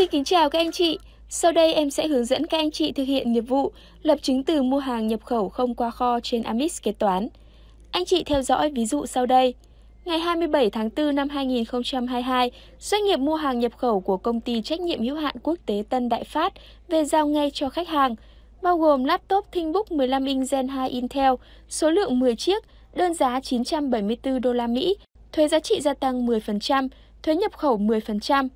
Xin kính chào các anh chị. Sau đây em sẽ hướng dẫn các anh chị thực hiện nghiệp vụ lập chứng từ mua hàng nhập khẩu không qua kho trên Amis kế toán. Anh chị theo dõi ví dụ sau đây. Ngày 27 tháng 4 năm 2022, doanh nghiệp mua hàng nhập khẩu của công ty trách nhiệm hữu hạn quốc tế Tân Đại Phát về giao ngay cho khách hàng, bao gồm laptop ThinkBook 15 inch Gen 2 Intel, số lượng 10 chiếc, đơn giá 974 đô la Mỹ, thuế giá trị gia tăng 10%, thuế nhập khẩu 10%,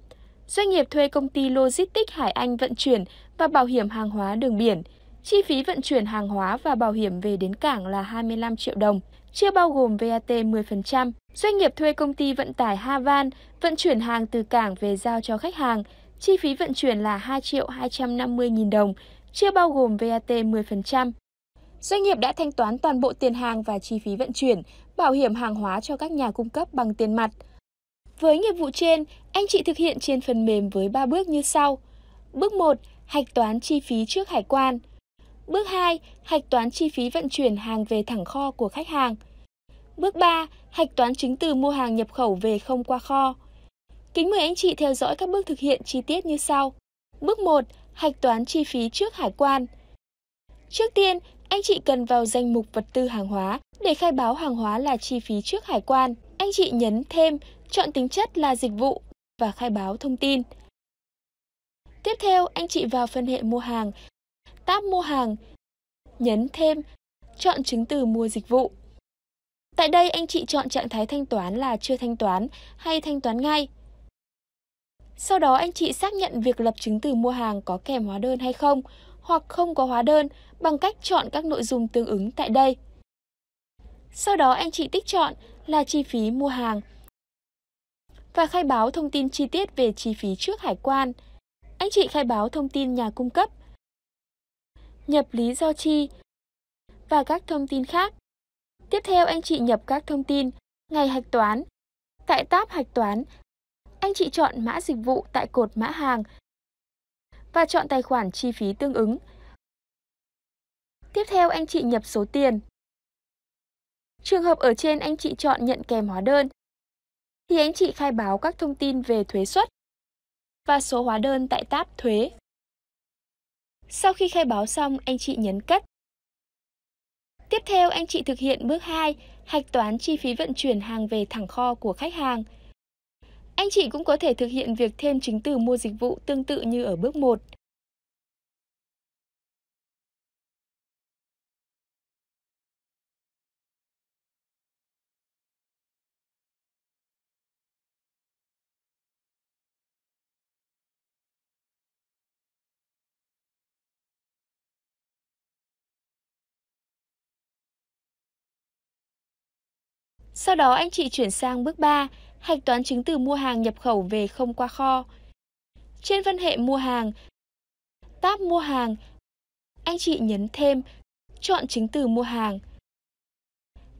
Doanh nghiệp thuê công ty logistics Hải Anh vận chuyển và bảo hiểm hàng hóa đường biển. Chi phí vận chuyển hàng hóa và bảo hiểm về đến cảng là 25 triệu đồng, chưa bao gồm VAT 10%. Doanh nghiệp thuê công ty vận tải Havan vận chuyển hàng từ cảng về giao cho khách hàng. Chi phí vận chuyển là 2 triệu 250 nghìn đồng, chưa bao gồm VAT 10%. Doanh nghiệp đã thanh toán toàn bộ tiền hàng và chi phí vận chuyển, bảo hiểm hàng hóa cho các nhà cung cấp bằng tiền mặt. Với nghiệp vụ trên, anh chị thực hiện trên phần mềm với 3 bước như sau. Bước 1, hạch toán chi phí trước hải quan. Bước 2, hạch toán chi phí vận chuyển hàng về thẳng kho của khách hàng. Bước 3, hạch toán chứng từ mua hàng nhập khẩu về không qua kho. Kính mời anh chị theo dõi các bước thực hiện chi tiết như sau. Bước 1, hạch toán chi phí trước hải quan. Trước tiên, anh chị cần vào danh mục vật tư hàng hóa để khai báo hàng hóa là chi phí trước hải quan. Anh chị nhấn thêm chọn tính chất là dịch vụ và khai báo thông tin. Tiếp theo, anh chị vào phân hệ mua hàng, tab mua hàng, nhấn thêm, chọn chứng từ mua dịch vụ. Tại đây anh chị chọn trạng thái thanh toán là chưa thanh toán hay thanh toán ngay. Sau đó anh chị xác nhận việc lập chứng từ mua hàng có kèm hóa đơn hay không hoặc không có hóa đơn bằng cách chọn các nội dung tương ứng tại đây. Sau đó anh chị tích chọn là chi phí mua hàng và khai báo thông tin chi tiết về chi phí trước hải quan. Anh chị khai báo thông tin nhà cung cấp, nhập lý do chi và các thông tin khác. Tiếp theo anh chị nhập các thông tin ngày hạch toán. Tại tab hạch toán, anh chị chọn mã dịch vụ tại cột mã hàng và chọn tài khoản chi phí tương ứng. Tiếp theo anh chị nhập số tiền. Trường hợp ở trên anh chị chọn nhận kèm hóa đơn thì anh chị khai báo các thông tin về thuế xuất và số hóa đơn tại tab Thuế. Sau khi khai báo xong, anh chị nhấn Cất. Tiếp theo, anh chị thực hiện bước 2, hạch toán chi phí vận chuyển hàng về thẳng kho của khách hàng. Anh chị cũng có thể thực hiện việc thêm chứng từ mua dịch vụ tương tự như ở bước 1. Sau đó anh chị chuyển sang bước 3, hạch toán chứng từ mua hàng nhập khẩu về không qua kho. Trên văn hệ mua hàng, tab mua hàng, anh chị nhấn thêm, chọn chứng từ mua hàng.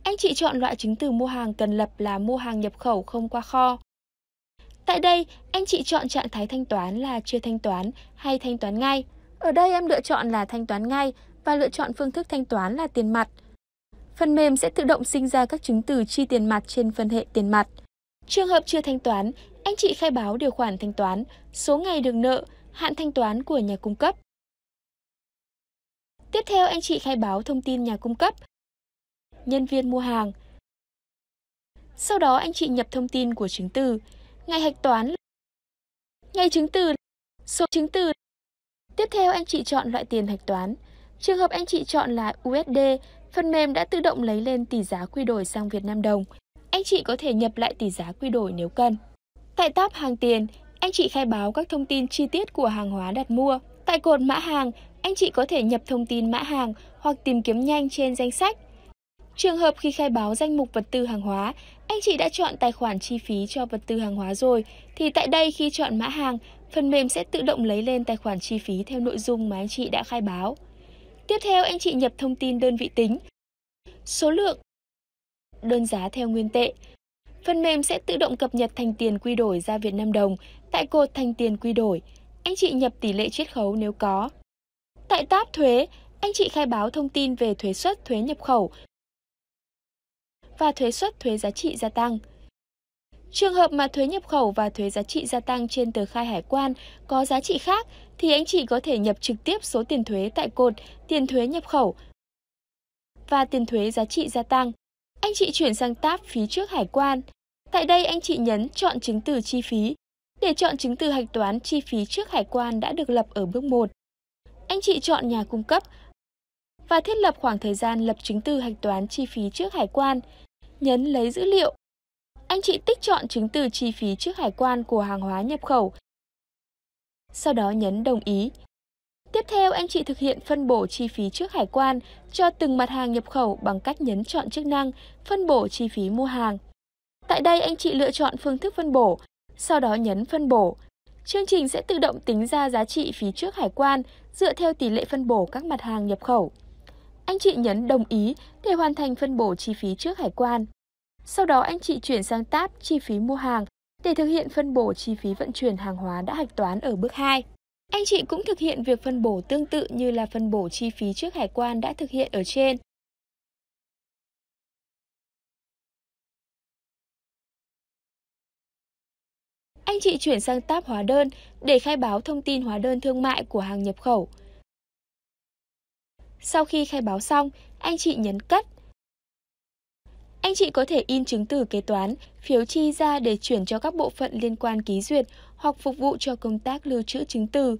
Anh chị chọn loại chứng từ mua hàng cần lập là mua hàng nhập khẩu không qua kho. Tại đây, anh chị chọn trạng thái thanh toán là chưa thanh toán hay thanh toán ngay. Ở đây em lựa chọn là thanh toán ngay và lựa chọn phương thức thanh toán là tiền mặt – phần mềm sẽ tự động sinh ra các chứng từ chi tiền mặt trên phần hệ tiền mặt. Trường hợp chưa thanh toán, anh chị khai báo điều khoản thanh toán, số ngày được nợ, hạn thanh toán của nhà cung cấp. Tiếp theo anh chị khai báo thông tin nhà cung cấp, nhân viên mua hàng. Sau đó anh chị nhập thông tin của chứng từ, ngày hạch toán, ngày chứng từ, số chứng từ. Tiếp theo anh chị chọn loại tiền hạch toán. Trường hợp anh chị chọn là USD Phần mềm đã tự động lấy lên tỷ giá quy đổi sang Việt Nam đồng. Anh chị có thể nhập lại tỷ giá quy đổi nếu cần. Tại tab hàng tiền, anh chị khai báo các thông tin chi tiết của hàng hóa đặt mua. Tại cột mã hàng, anh chị có thể nhập thông tin mã hàng hoặc tìm kiếm nhanh trên danh sách. Trường hợp khi khai báo danh mục vật tư hàng hóa, anh chị đã chọn tài khoản chi phí cho vật tư hàng hóa rồi, thì tại đây khi chọn mã hàng, phần mềm sẽ tự động lấy lên tài khoản chi phí theo nội dung mà anh chị đã khai báo. Tiếp theo anh chị nhập thông tin đơn vị tính, số lượng, đơn giá theo nguyên tệ. Phần mềm sẽ tự động cập nhật thành tiền quy đổi ra Việt Nam đồng tại cột thành tiền quy đổi. Anh chị nhập tỷ lệ chiết khấu nếu có. Tại tab thuế, anh chị khai báo thông tin về thuế suất thuế nhập khẩu và thuế suất thuế giá trị gia tăng. Trường hợp mà thuế nhập khẩu và thuế giá trị gia tăng trên tờ khai hải quan có giá trị khác thì anh chị có thể nhập trực tiếp số tiền thuế tại cột tiền thuế nhập khẩu và tiền thuế giá trị gia tăng. Anh chị chuyển sang tab phí trước hải quan. Tại đây anh chị nhấn chọn chứng từ chi phí để chọn chứng từ hạch toán chi phí trước hải quan đã được lập ở bước 1. Anh chị chọn nhà cung cấp và thiết lập khoảng thời gian lập chứng từ hạch toán chi phí trước hải quan. Nhấn lấy dữ liệu anh chị tích chọn chứng từ chi phí trước hải quan của hàng hóa nhập khẩu. Sau đó nhấn đồng ý. Tiếp theo, anh chị thực hiện phân bổ chi phí trước hải quan cho từng mặt hàng nhập khẩu bằng cách nhấn chọn chức năng phân bổ chi phí mua hàng. Tại đây, anh chị lựa chọn phương thức phân bổ, sau đó nhấn phân bổ. Chương trình sẽ tự động tính ra giá trị phí trước hải quan dựa theo tỷ lệ phân bổ các mặt hàng nhập khẩu. Anh chị nhấn đồng ý để hoàn thành phân bổ chi phí trước hải quan. Sau đó anh chị chuyển sang tab chi phí mua hàng để thực hiện phân bổ chi phí vận chuyển hàng hóa đã hạch toán ở bước 2. Anh chị cũng thực hiện việc phân bổ tương tự như là phân bổ chi phí trước hải quan đã thực hiện ở trên. Anh chị chuyển sang tab hóa đơn để khai báo thông tin hóa đơn thương mại của hàng nhập khẩu. Sau khi khai báo xong, anh chị nhấn cất anh chị có thể in chứng từ kế toán, phiếu chi ra để chuyển cho các bộ phận liên quan ký duyệt hoặc phục vụ cho công tác lưu trữ chứng từ.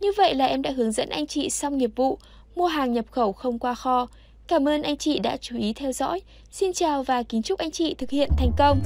Như vậy là em đã hướng dẫn anh chị xong nghiệp vụ, mua hàng nhập khẩu không qua kho. Cảm ơn anh chị đã chú ý theo dõi. Xin chào và kính chúc anh chị thực hiện thành công.